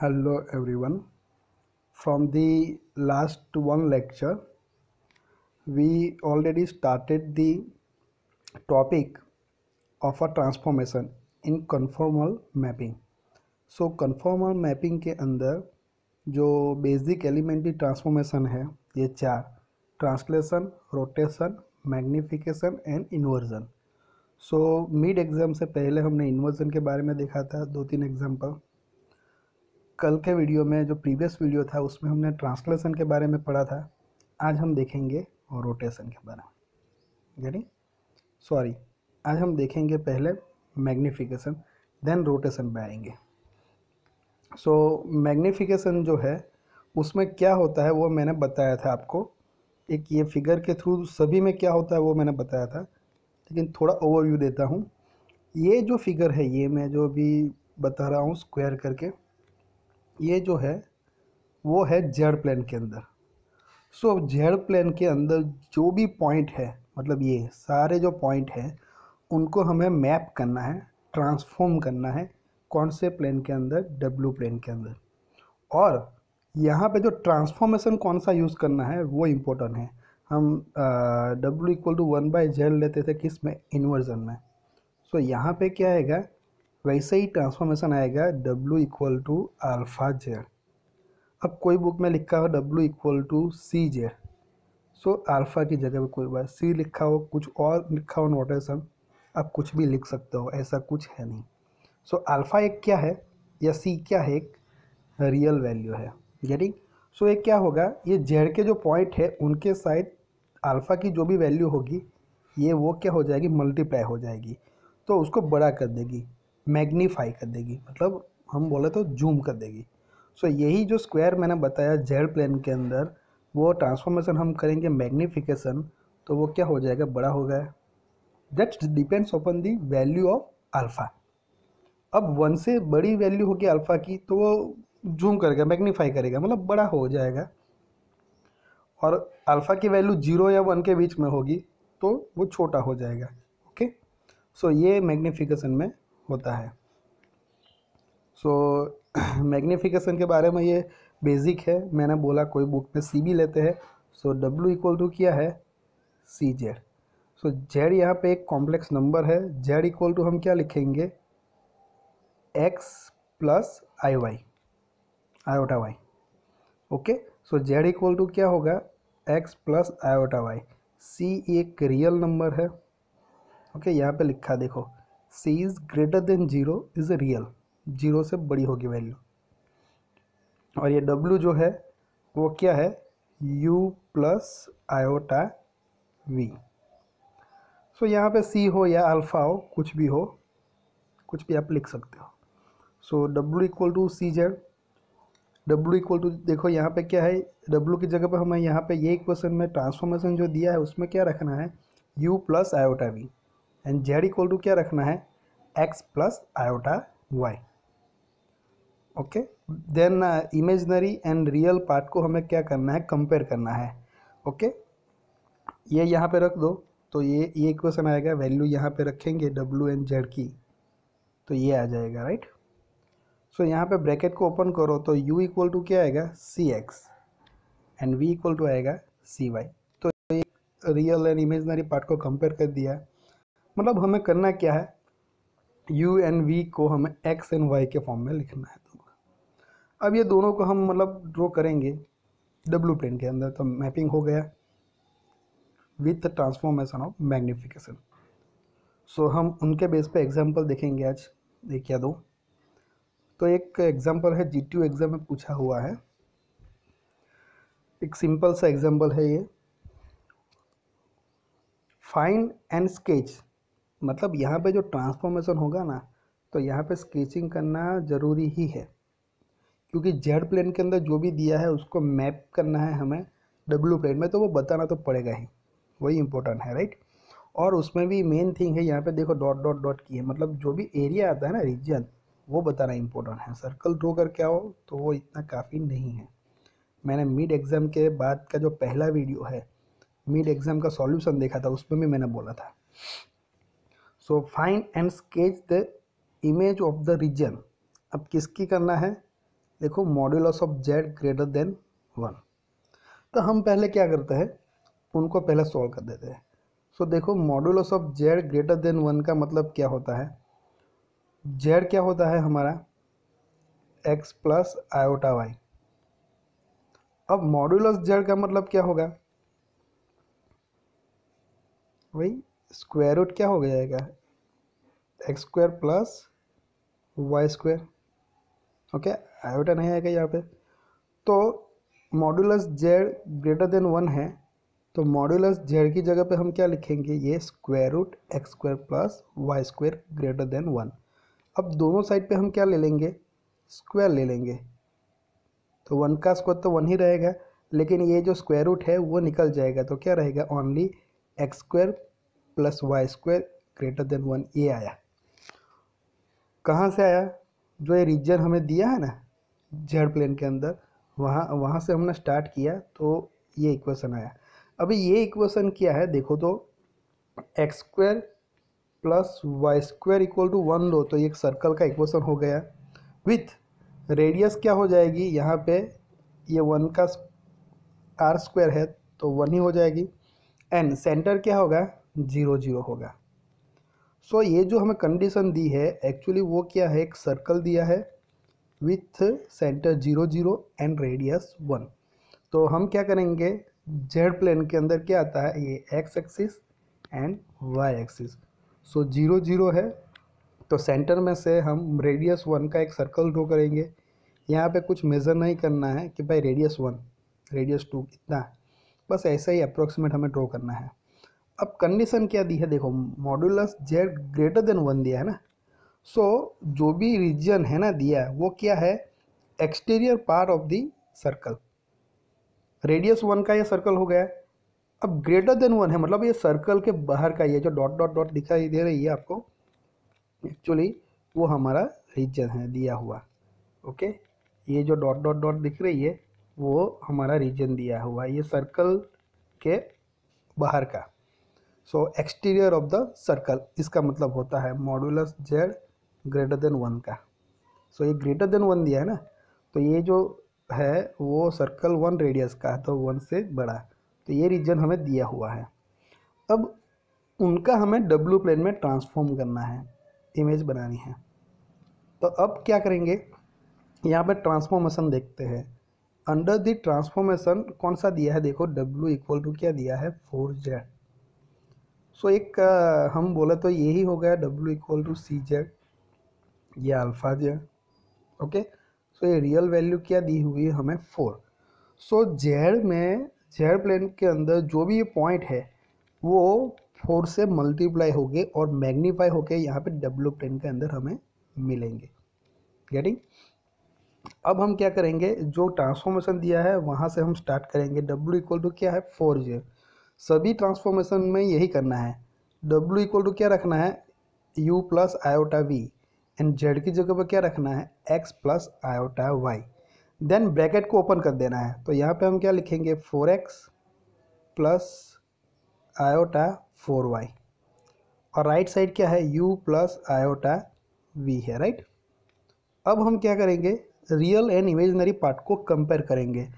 hello everyone from the last one lecture we already started the topic of a transformation in conformal mapping so conformal mapping के अंदर जो basic elementary transformation है ये चार translation rotation magnification and inversion so mid exam से पहले हमने inversion के बारे में देखा था दो तीन एग्जाम्पल कल के वीडियो में जो प्रीवियस वीडियो था उसमें हमने ट्रांसलेशन के बारे में पढ़ा था आज हम देखेंगे रोटेशन के बारे में यानी सॉरी आज हम देखेंगे पहले मैग्नीफिकेशन देन रोटेशन पे आएंगे सो मैग्नीफिकेशन जो है उसमें क्या होता है वो मैंने बताया था आपको एक ये फिगर के थ्रू सभी में क्या होता है वो मैंने बताया था लेकिन थोड़ा ओवरव्यू देता हूँ ये जो फिगर है ये मैं जो अभी बता रहा हूँ स्क्वायर करके ये जो है वो है जेड प्लेन के अंदर सो so, जेड प्लेन के अंदर जो भी पॉइंट है मतलब ये सारे जो पॉइंट हैं उनको हमें मैप करना है ट्रांसफॉर्म करना है कौन से प्लेन के अंदर डब्लू प्लेन के अंदर और यहाँ पे जो ट्रांसफॉर्मेशन कौन सा यूज़ करना है वो इम्पोर्टेंट है हम W equal to one by Z लेते थे किस में इन्वर्जन में सो so, यहाँ पे क्या आएगा वैसे ही ट्रांसफॉर्मेशन आएगा W equal to alpha Z अब कोई बुक में लिखा हो W equal to C Z so alpha की जगह पे कोई बात सी लिखा हो कुछ और लिखा हो नोटेशन आप कुछ भी लिख सकते हो ऐसा कुछ है नहीं सो so, अल्फ़ा एक क्या है या सी क्या है एक रियल वैल्यू है गेटिंग सो so, ये क्या होगा ये जेड के जो पॉइंट है उनके साइड अल्फ़ा की जो भी वैल्यू होगी ये वो क्या हो जाएगी मल्टीप्लाई हो जाएगी तो उसको बड़ा कर देगी मैग्नीफाई कर देगी मतलब हम बोले तो जूम कर देगी सो so, यही जो स्क्वायर मैंने बताया जेड प्लेन के अंदर वो ट्रांसफॉर्मेशन हम करेंगे मैग्नीफिकेशन तो वो क्या हो जाएगा बड़ा हो गया that depends upon the value of alpha अब वन से बड़ी वैल्यू होगी अल्फ़ा की तो वो जूम करेगा मैग्नीफाई करेगा मतलब बड़ा हो जाएगा और अल्फ़ा की वैल्यू जीरो या वन के बीच में होगी तो वो छोटा हो जाएगा ओके सो so, ये मैग्नीफिकेशन में होता है सो मैग्नीफिकेशन के बारे में ये बेसिक है मैंने बोला कोई बुक में सी भी लेते हैं सो डब्ल्यू इक्वल टू क्या है सी जेड सो जेड यहाँ पे एक कॉम्प्लेक्स नंबर है जेड इक्वल टू हम क्या लिखेंगे x plus i y iota y okay so z equal to क्या होगा x plus iota y c एक रियल नंबर है ओके okay, यहाँ पे लिखा देखो c is greater than zero is real zero से बड़ी होगी वैल्यू और ये डब्ल्यू जो है वो क्या है u plus iota v so so, यहाँ पे सी हो या अल्फ़ा हो कुछ भी हो कुछ भी आप लिख सकते हो so W equal to C Z W equal to देखो यहाँ पे क्या है डब्ल्यू की जगह पे हमें यहाँ पे ये इक्वेशन में ट्रांसफॉर्मेशन जो दिया है उसमें क्या रखना है u plus iota v and z equal to क्या रखना है x plus iota y okay then imaginary and real part को हमें क्या करना है कंपेयर करना है ओके okay? ये यहाँ पे रख दो तो ये ये क्वेश्चन आएगा वैल्यू यहाँ पे रखेंगे डब्ल्यू एंड जेड की तो ये आ जाएगा राइट सो so, यहाँ पे ब्रैकेट को ओपन करो तो u इक्वल टू क्या आएगा c x and v equal to आएगा सी वाई तो ये रियल एंड इमेजनरी पार्ट को कंपेयर कर दिया मतलब हमें करना क्या है यू एन वी को हमें एक्स एंड वाई के फॉर्म में लिखना है दोनों अब ये दोनों को हम मतलब ड्रॉ करेंगे डब्लू प्लेन के अंदर तो मैपिंग हो गया with transformation of magnification so हम उनके बेस पे एग्जांपल देखेंगे आज एक या दो तो एक एग्जांपल है जी एग्ज़ाम में पूछा हुआ है एक सिंपल सा एग्जांपल है ये फाइंड एंड स्केच मतलब यहाँ पे जो ट्रांसफॉर्मेशन होगा ना तो यहाँ पे स्केचिंग करना ज़रूरी ही है क्योंकि जेड प्लेन के अंदर जो भी दिया है उसको मैप करना है हमें डब्ल्यू प्लेन में तो वो बताना तो पड़ेगा ही वही इंपॉर्टेंट है राइट और उसमें भी मेन थिंग है यहाँ पे देखो डॉट डॉट डॉट की है मतलब जो भी एरिया आता है ना रीजन वो बताना इम्पोर्टेंट है सर्कल कर करके आओ तो वो इतना काफ़ी नहीं है मैंने मिड एग्ज़ाम के बाद का जो पहला वीडियो है मिड एग्ज़ाम का सॉल्यूशन देखा था उसमें भी मैंने बोला था so find and sketch the image of the region अब किसकी करना है देखो modulus of z greater than one तो हम पहले क्या करते हैं उनको पहले सॉल्व कर देते हैं सो so, देखो modulus of z greater than one का मतलब क्या होता है जेड क्या होता है हमारा एक्स प्लस आयोटा वाई अब मॉड्यूलस जेड का मतलब क्या होगा वही स्क्वायर रूट क्या हो जाएगा x square plus y square okay iota नहीं आएगा यहाँ पे तो modulus z greater than one है तो मॉडुलस जेड की जगह पे हम क्या लिखेंगे ये square root x square plus y square greater than one अब दोनों साइड पे हम क्या ले लेंगे स्क्वायर ले लेंगे तो वन का स्क्वायर तो वन ही रहेगा लेकिन ये जो स्क्वायर रूट है वो निकल जाएगा तो क्या रहेगा only x square plus y square greater than one ये आया कहाँ से आया जो ये रीजन हमें दिया है ना जेड प्लेन के अंदर वहाँ वहाँ से हमने स्टार्ट किया तो ये इक्वेशन आया अभी ये इक्वेशन क्या है देखो तो x square plus y square equal to one लो तो एक सर्कल का इक्वेशन हो गया विथ रेडियस क्या हो जाएगी यहाँ पे ये वन का आर स्क्वायर है तो वन ही हो जाएगी एंड सेंटर क्या होगा जीरो जीरो होगा सो so, ये जो हमें कंडीशन दी है एक्चुअली वो क्या है एक सर्कल दिया है with centre zero zero and radius one तो हम क्या करेंगे जेड प्लेन के अंदर क्या आता है ये x axis and y axis so zero zero है तो सेंटर में से हम रेडियस वन का एक सर्कल ड्रो करेंगे यहाँ पे कुछ मेज़र नहीं करना है कि भाई रेडियस वन रेडियस टू इतना बस ऐसा ही अप्रोक्सीमेट हमें ड्रॉ करना है अब कंडीशन क्या दी है देखो modulus z greater than one दिया है ना सो so, जो भी रीजन है ना दिया है वो क्या है exterior part of the circle radius one का ये सर्कल हो गया अब ग्रेटर देन वन है मतलब ये सर्कल के बाहर का ये जो डॉट डॉट डॉट दिखाई दे रही है आपको एक्चुअली वो हमारा रीजन है दिया हुआ ओके ये जो डॉट डॉट डॉट दिख रही है वो हमारा रीजन दिया हुआ ये सर्कल के बाहर का so exterior of the circle इसका मतलब होता है modulus z greater than one का सो so, ये ग्रेटर देन वन दिया है ना तो ये जो है वो सर्कल वन रेडियस का है तो वन से बड़ा तो ये रीजन हमें दिया हुआ है अब उनका हमें डब्लू प्लेन में ट्रांसफॉर्म करना है इमेज बनानी है तो अब क्या करेंगे यहाँ पर ट्रांसफॉर्मेशन देखते हैं अंडर द ट्रांसफॉर्मेशन कौन सा दिया है देखो डब्लू इक्वल टू क्या दिया है फोर जेड सो so, एक आ, हम बोला तो यही हो गया W equal to C Z ये अल्फा जेड ओके सो ये रियल वैल्यू क्या दी हुई है हमें फोर सो so, जेड में जेड प्लेन के अंदर जो भी ये पॉइंट है वो फोर से मल्टीप्लाई होके और मैग्नीफाई होके यहाँ पे डब्ल्यू प्लेन के अंदर हमें मिलेंगे गेटिंग अब हम क्या करेंगे जो ट्रांसफॉर्मेशन दिया है वहाँ से हम स्टार्ट करेंगे डब्ल्यू इक्वल टू क्या है फोर जेड सभी ट्रांसफॉर्मेशन में यही करना है W इक्वल टू क्या रखना है U plus iota v and Z की जगह पर क्या रखना है X plus iota y then bracket को ओपन कर देना है तो यहाँ पे हम क्या लिखेंगे four x plus iota four y और राइट right साइड क्या है U प्लस आयोटा वी है राइट right? अब हम क्या करेंगे रियल एंड इमेजनरी पार्ट को कंपेयर करेंगे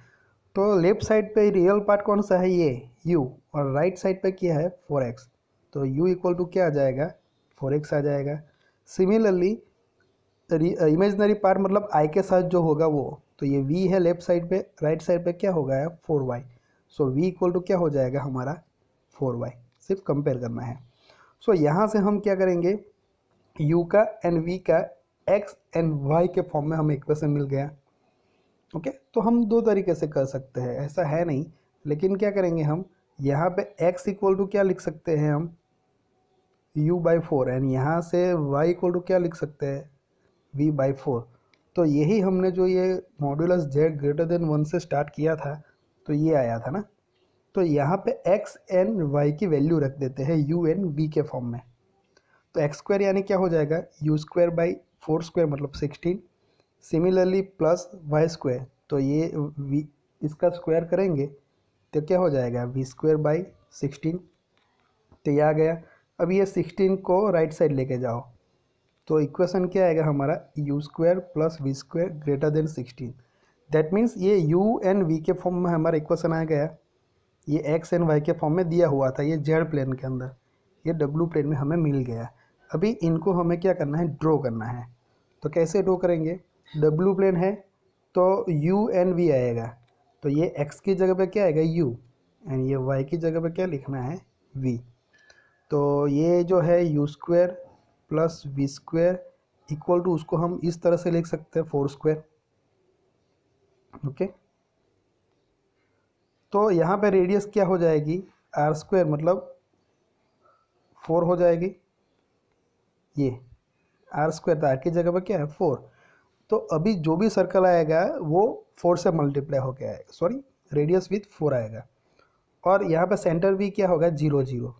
तो लेफ्ट साइड पे रियल पार्ट कौन सा है ये u और राइट साइड पे क्या है फोर एक्स तो u इक्वल टू क्या आ जाएगा फोर एक्स आ जाएगा सिमिलरली इमेजनरी पार्ट मतलब आई के साथ जो होगा वो तो ये v है लेफ्ट साइड पे राइट साइड पे क्या होगा four y so v equal to क्या हो जाएगा हमारा फोर वाई सिर्फ कंपेयर करना है सो so, यहाँ से हम क्या करेंगे u का एंड v का x एंड y के फॉर्म में हमें इक्वेशन मिल गया ओके तो हम दो तरीके से कर सकते हैं ऐसा है नहीं लेकिन क्या करेंगे हम यहाँ पे x इक्वल टू क्या लिख सकते हैं हम u बाई फोर एंड यहाँ से y इक्वल टू क्या लिख सकते हैं v बाई फोर तो यही हमने जो ये modulus z greater than one से स्टार्ट किया था तो ये आया था ना तो यहाँ पे x एंड y की वैल्यू रख देते हैं u एंड v के फॉर्म में तो एक्स स्क्वायर यानी क्या हो जाएगा u square by four square मतलब sixteen similarly plus y square तो ये वी इसका स्क्वायर करेंगे तो क्या हो जाएगा वी स्क्वायर बाई सिक्सटीन तो ये आ गया अब ये सिक्सटीन को राइट साइड लेके जाओ तो इक्वेशन क्या आएगा हमारा u square plus v square greater than sixteen that means ये यू एंड वी के फॉर्म में हमारा इक्वेशन आ गया ये एक्स एंड वाई के फॉर्म में दिया हुआ था ये जेड प्लेन के अंदर ये डब्लू प्लेन में हमें मिल गया अभी इनको हमें क्या करना है ड्रॉ करना है तो कैसे ड्रॉ करेंगे डब्लू प्लेन है तो यू एन वी आएगा तो ये एक्स की जगह पे क्या आएगा यू एंड ये वाई की जगह पे क्या लिखना है वी तो ये जो है u square plus v square equal to उसको हम इस तरह से लिख सकते हैं फोर स्क्वेयर ओके तो यहाँ पे रेडियस क्या हो जाएगी आर स्क्वेयर मतलब फोर हो जाएगी ये आर स्क्वायर तो आर की जगह पर क्या है फोर तो अभी जो भी सर्कल आएगा वो फोर से मल्टीप्लाई होकर आएगा सॉरी रेडियस विथ फोर आएगा और यहाँ पे सेंटर भी क्या होगा जीरो जीरो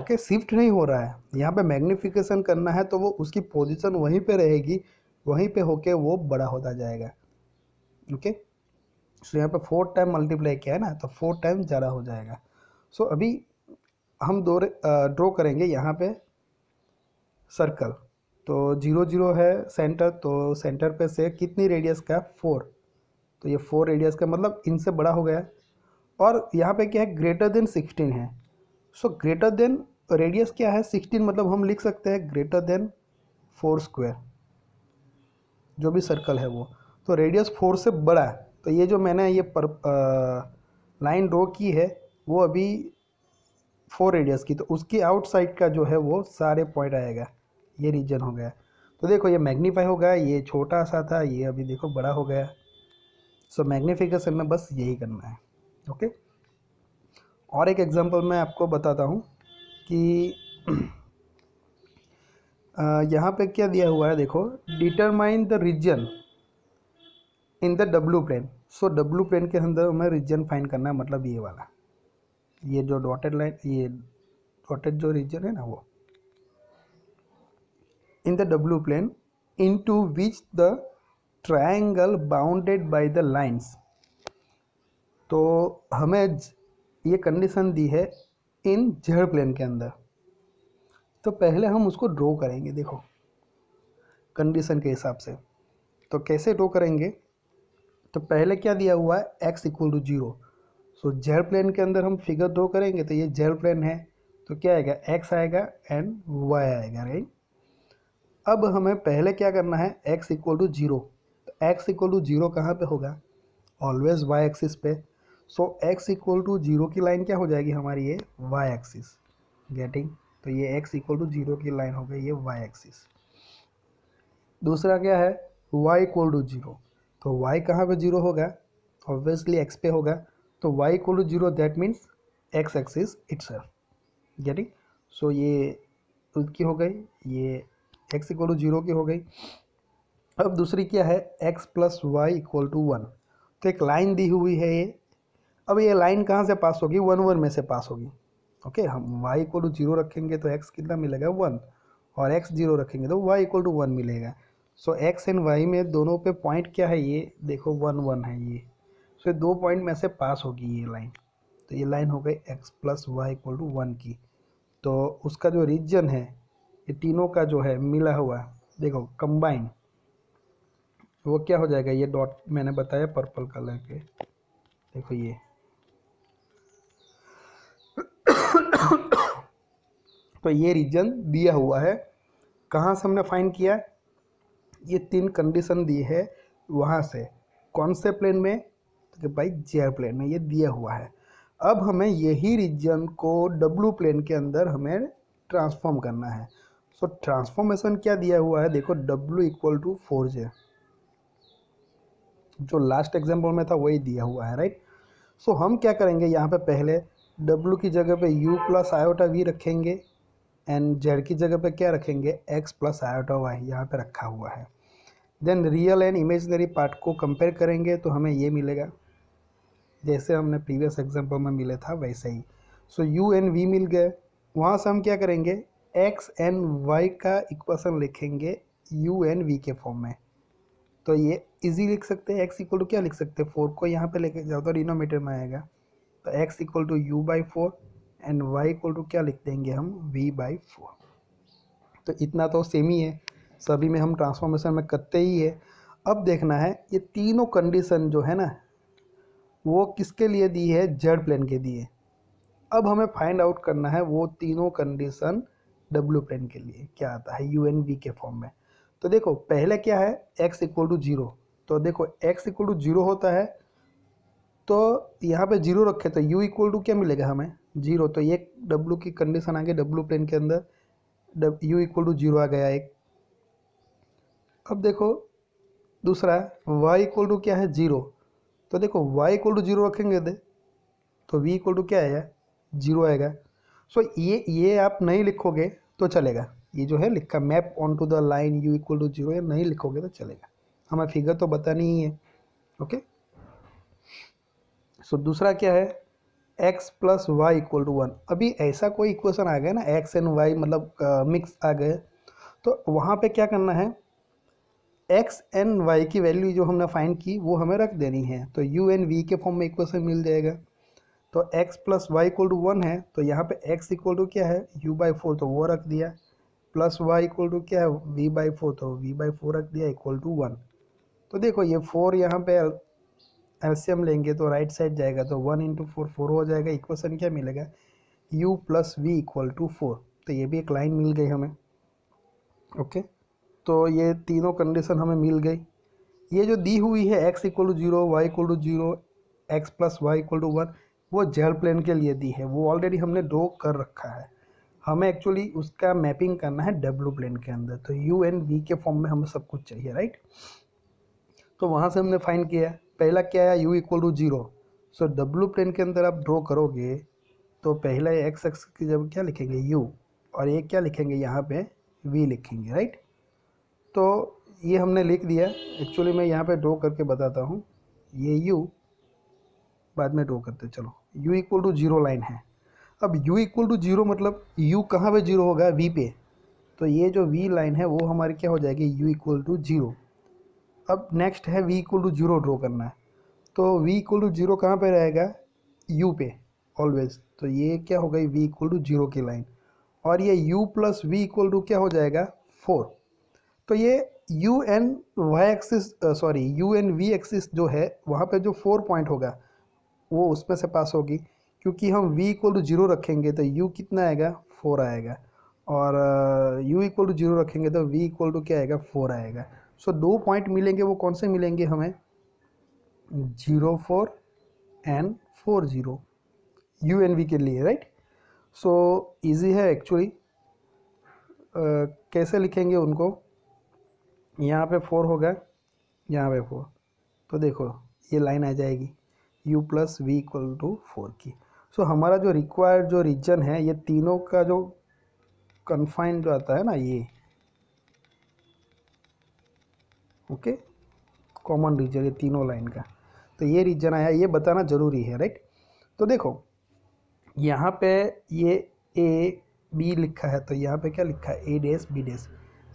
ओके शिफ्ट नहीं हो रहा है यहाँ पे मैग्नीफ़िकेशन करना है तो वो उसकी पोजीशन वहीं पे रहेगी वहीं पे होके वो बड़ा होता जाएगा ओके सो यहाँ पे फोर टाइम मल्टीप्लाई किया है ना तो फोर टाइम ज़्यादा हो जाएगा सो अभी हम दो ड्रॉ करेंगे यहाँ पे सर्कल तो जीरो जीरो है सेंटर तो सेंटर पे से कितनी रेडियस का फोर तो ये फोर रेडियस का मतलब इनसे बड़ा हो गया और यहाँ पे क्या है ग्रेटर देन सिक्सटीन है सो ग्रेटर देन रेडियस क्या है सिक्सटीन मतलब हम लिख सकते हैं ग्रेटर देन फोर स्क्वायर जो भी सर्कल है वो तो रेडियस फोर से बड़ा है तो ये जो मैंने ये पर लाइन ड्रो की है वो अभी फोर रेडियस की तो उसकी आउटसाइड का जो है वो सारे पॉइंट आएगा ये रीजन हो गया तो देखो ये मैग्नीफाई हो गया ये छोटा सा था ये अभी देखो बड़ा हो गया सो मैग्नीफिकेशन में बस यही करना है ओके और एक एग्जांपल मैं आपको बताता हूँ कि यहाँ पे क्या दिया हुआ है देखो determine the region in the W plane so W plane के अंदर हमें रीजन फाइंड करना है मतलब ये वाला ये जो डॉटेड लाइन ये डॉटेड जो रीजन है ना वो in the W plane into which the triangle bounded by the lines तो हमें ये कंडीशन दी है इन जेड प्लेन के अंदर तो पहले हम उसको ड्रॉ करेंगे देखो कंडीशन के हिसाब से तो कैसे ड्रॉ करेंगे तो पहले क्या दिया हुआ है x equal to zero so z plane के अंदर हम फिगर ड्रॉ करेंगे तो ये जेड प्लेन है तो क्या आएगा एक्स आएगा एंड वाई आएगा राइट अब हमें पहले क्या करना है x इक्वल टू जीरो तो x इक्वल टू जीरो कहाँ पर होगा ऑलवेज वाई एक्सिस पे so x equal to zero की लाइन क्या हो जाएगी हमारी ये वाई एक्सिस गेटिंग तो ये x इक्वल टू जीरो की लाइन हो गई ये वाई एक्सिस दूसरा क्या है y इक्वल टू जीरो तो y कहाँ पे जीरो होगा ऑब्वियसली x पे होगा तो y equal to zero that means x axis it's getting so ये उसकी हो गई ये एक्स इक्वल टू जीरो की हो गई अब दूसरी क्या है x plus y equal to one तो एक लाइन दी हुई है ये अब ये लाइन कहाँ से पास होगी वन वन में से पास होगी ओके हम वाई इक्वल टू जीरो रखेंगे तो एक्स कितना मिलेगा वन और एक्स जीरो रखेंगे तो वाई इक्वल टू वन मिलेगा सो एक्स एंड वाई में दोनों पे पॉइंट क्या है ये देखो वन वन है ये सो so, ये दो पॉइंट में से पास होगी ये लाइन तो ये लाइन हो गई x plus y equal to one की तो उसका जो रीजन है ये तीनों का जो है मिला हुआ देखो कंबाइन वो क्या हो जाएगा ये डॉट मैंने बताया पर्पल कलर के देखो ये तो ये रीजन दिया हुआ है कहाँ से हमने फाइंड किया ये तीन कंडीशन दी है वहाँ से कौन से प्लेन में तो कि भाई जेयर प्लेन में ये दिया हुआ है अब हमें यही रीजन को डब्लू प्लेन के अंदर हमें ट्रांसफॉर्म करना है सो ट्रांसफॉर्मेशन क्या दिया हुआ है देखो W equal to four z जो लास्ट एग्जाम्पल में था वही दिया हुआ है राइट सो so, हम क्या करेंगे यहाँ पे पहले W की जगह पे U प्लस आयोटा वी रखेंगे एंड जेड की जगह पे क्या रखेंगे एक्स प्लस आयोटा वाई यहाँ पे रखा हुआ है then real and imaginary part को कंपेयर करेंगे तो हमें ये मिलेगा जैसे हमने प्रीवियस एग्जाम्पल में मिले था वैसे ही सो यू एंड वी मिल गए वहाँ से हम क्या करेंगे एक्स एन वाई का इक्वेशन लिखेंगे यू एन वी के फॉर्म में तो ये इजी लिख सकते हैं एक्स इक्वल टू क्या लिख सकते हैं फोर को यहाँ पे लेके जाओ तो डिनोमीटर में आएगा तो x equal to u by four and y equal to क्या लिख देंगे हम वी बाई फोर तो इतना तो सेम ही है सभी में हम ट्रांसफॉर्मेशन में करते ही है अब देखना है ये तीनों कंडीशन जो है ना वो किसके लिए दी है जेड प्लेन के दिए अब हमें फाइंड आउट करना है वो तीनों कंडीशन डब्ल्यू प्लेन के लिए क्या आता है यू एन वी के फॉर्म में तो देखो पहले क्या है एक्स इक्वल टू जीरो तो देखो एक्स इक्वल टू जीरो होता है तो यहाँ पे जीरो रखे तो यू इक्वल टू क्या मिलेगा हमें जीरो तो ये डब्लू की कंडीशन आ गई डब्ल्यू प्लेन के अंदर यू इक्वल टू जीरो आ गया एक अब देखो दूसरा वाई इक्वल टू क्या है जीरो तो देखो वाई इक्वल टू जीरो रखेंगे दे तो वी इक्वल टू क्या आएगा जीरो आएगा सो so, ये ये आप नहीं लिखोगे तो चलेगा ये जो है लिखा map onto the line u equal to zero नहीं लिखोगे तो चलेगा हमें फिगर तो बतानी ही है ओके सो so, दूसरा क्या है x plus y equal to one अभी ऐसा कोई इक्वेशन आ गया ना एक्स एंड वाई मतलब मिक्स आ गए तो वहाँ पे क्या करना है एक्स एंड वाई की वैल्यू जो हमने फाइंड की वो हमें रख देनी है तो यू एंड वी के फॉर्म में इक्वेशन मिल जाएगा तो x plus y equal to one है तो यहाँ पे x इक्वल टू क्या है u बाई फोर तो वो रख दिया प्लस y इक्वल टू क्या है v बाई फोर तो v बाई फोर रख दिया इक्वल टू वन तो देखो ये फोर यहाँ पे एल्शियम लेंगे तो राइट साइड जाएगा तो वन इंटू फोर फोर हो जाएगा इक्वेशन क्या मिलेगा u plus v equal to four तो ये भी एक लाइन मिल गई हमें ओके तो ये तीनों कंडीशन हमें मिल गई ये जो दी हुई है x equal to zero y equal to zero x plus y equal to one वो जेल प्लेन के लिए दी है वो ऑलरेडी हमने दो कर रखा है हमें एक्चुअली उसका मैपिंग करना है डब्लू प्लेन के अंदर तो यू एन वी के फॉर्म में हमें सब कुछ चाहिए राइट तो वहाँ से हमने फाइन किया पहला क्या आया u equal to zero so W plane के अंदर आप ड्रॉ करोगे तो पहला एक्स एक्स की जब क्या लिखेंगे यू और ये क्या लिखेंगे यहाँ पे वी लिखेंगे राइट तो ये हमने लिख दिया एक्चुअली मैं यहाँ पे ड्रॉ करके बताता हूँ ये यू बाद में ड्रॉ करते चलो u equal to zero line है अब u इक्वल टू जीरो मतलब u कहाँ पे जीरो होगा v पे तो ये जो v लाइन है वो हमारी क्या हो जाएगी u इक्वल टू जीरो अब नेक्स्ट है v equal to zero draw करना तो v इक्वल टू जीरो कहाँ पर रहेगा u पे ऑलवेज तो ये क्या हो गई v इक्वल टू जीरो की लाइन और ये u plus v equal to क्या हो जाएगा फोर तो ये u and y axis sorry u and v axis जो है वहाँ पे जो फोर पॉइंट होगा वो उसमें से पास होगी क्योंकि हम v इक्वल टू जीरो रखेंगे तो u कितना आएगा फोर आएगा और uh, u equal to zero रखेंगे तो v इक्वल टू क्या आएगा फोर आएगा सो so, दो पॉइंट मिलेंगे वो कौन से मिलेंगे हमें zero four and four zero u and v के लिए राइट सो इजी है एक्चुअली uh, कैसे लिखेंगे उनको यहाँ पे फोर होगा यहाँ पे फोर तो देखो ये लाइन आ जाएगी u plus v equal to four की सो so, हमारा जो रिक्वायर्ड जो रीजन है ये तीनों का जो कन्फाइंड जो आता है ना ये ओके कॉमन रीजन ये तीनों लाइन का तो ये रीजन आया ये बताना ज़रूरी है राइट तो देखो यहाँ पे ये ए बी लिखा है तो यहाँ पे क्या लिखा है ए डेस बी डेस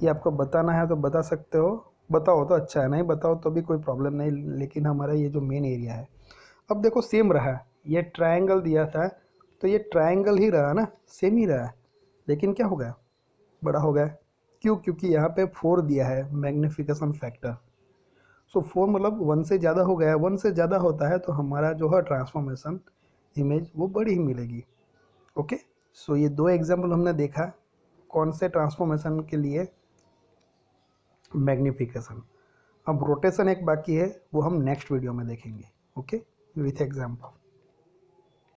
ये आपको बताना है तो बता सकते हो बताओ तो अच्छा है नहीं बताओ तो भी कोई प्रॉब्लम नहीं लेकिन हमारा ये जो मेन एरिया है अब देखो सेम रहा ये ट्रायंगल दिया था तो ये ट्रायंगल ही रहा ना सेम ही रहा लेकिन क्या हो गया बड़ा हो गया क्यों क्योंकि यहाँ पे फोर दिया है मैग्निफिकेशन फैक्टर सो फोर मतलब वन से ज़्यादा हो गया वन से ज़्यादा होता है तो हमारा जो है ट्रांसफॉर्मेशन इमेज वो बड़ी ही मिलेगी ओके सो ये दो एग्जाम्पल हमने देखा कौन से ट्रांसफॉर्मेशन के लिए मैग्निफिकेशन अब रोटेशन एक बाकी है वो हम नेक्स्ट वीडियो में देखेंगे ओके with example